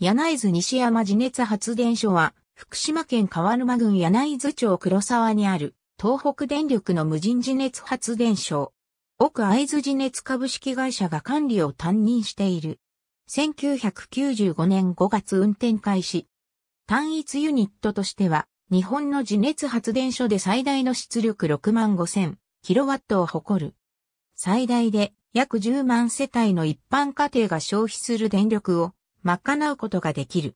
柳津西山地熱発電所は、福島県川沼郡柳津町黒沢にある、東北電力の無人地熱発電所。奥会津地熱株式会社が管理を担任している。1995年5月運転開始。単一ユニットとしては、日本の地熱発電所で最大の出力6万5000キロワットを誇る。最大で約10万世帯の一般家庭が消費する電力を賄うことができる。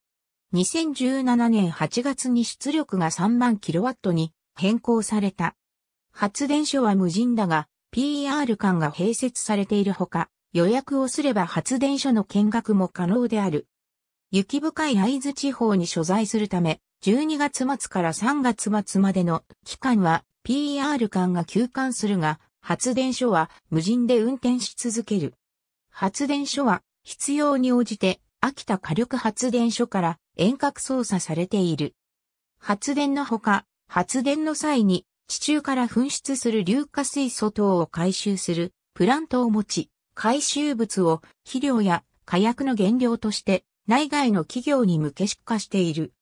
2017年8月に出力が3万 kW に変更された。発電所は無人だが、PR 館が併設されているほか、予約をすれば発電所の見学も可能である。雪深い合津地方に所在するため、12月末から3月末までの期間は PR 館が休館するが、発電所は無人で運転し続ける。発電所は必要に応じて秋田火力発電所から遠隔操作されている。発電のほか、発電の際に地中から噴出する硫化水素等を回収するプラントを持ち、回収物を肥料や火薬の原料として内外の企業に向け出荷している。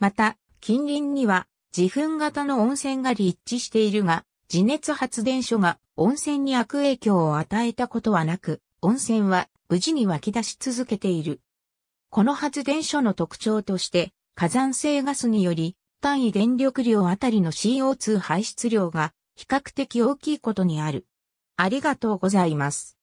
また、近隣には自噴型の温泉が立地しているが、地熱発電所が温泉に悪影響を与えたことはなく、温泉は無事に湧き出し続けている。この発電所の特徴として、火山性ガスにより、単位電力量あたりの CO2 排出量が比較的大きいことにある。ありがとうございます。